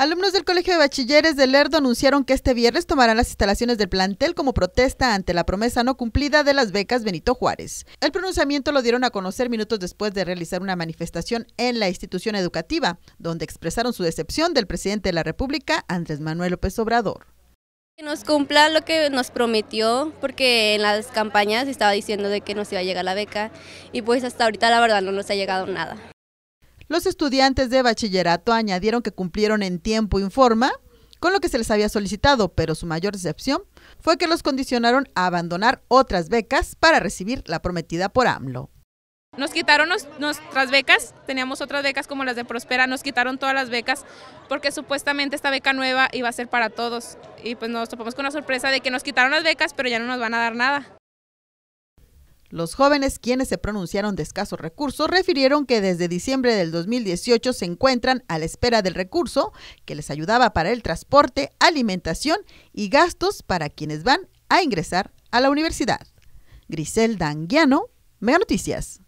Alumnos del Colegio de Bachilleres de Lerdo anunciaron que este viernes tomarán las instalaciones del plantel como protesta ante la promesa no cumplida de las becas Benito Juárez. El pronunciamiento lo dieron a conocer minutos después de realizar una manifestación en la institución educativa, donde expresaron su decepción del presidente de la República, Andrés Manuel López Obrador. Que nos cumpla lo que nos prometió, porque en las campañas estaba diciendo de que nos iba a llegar la beca y pues hasta ahorita la verdad no nos ha llegado nada. Los estudiantes de bachillerato añadieron que cumplieron en tiempo y forma con lo que se les había solicitado, pero su mayor decepción fue que los condicionaron a abandonar otras becas para recibir la prometida por AMLO. Nos quitaron nuestras becas, teníamos otras becas como las de Prospera, nos quitaron todas las becas porque supuestamente esta beca nueva iba a ser para todos y pues nos topamos con la sorpresa de que nos quitaron las becas pero ya no nos van a dar nada. Los jóvenes, quienes se pronunciaron de escasos recursos, refirieron que desde diciembre del 2018 se encuentran a la espera del recurso que les ayudaba para el transporte, alimentación y gastos para quienes van a ingresar a la universidad. Grisel Danguiano, Mega Noticias.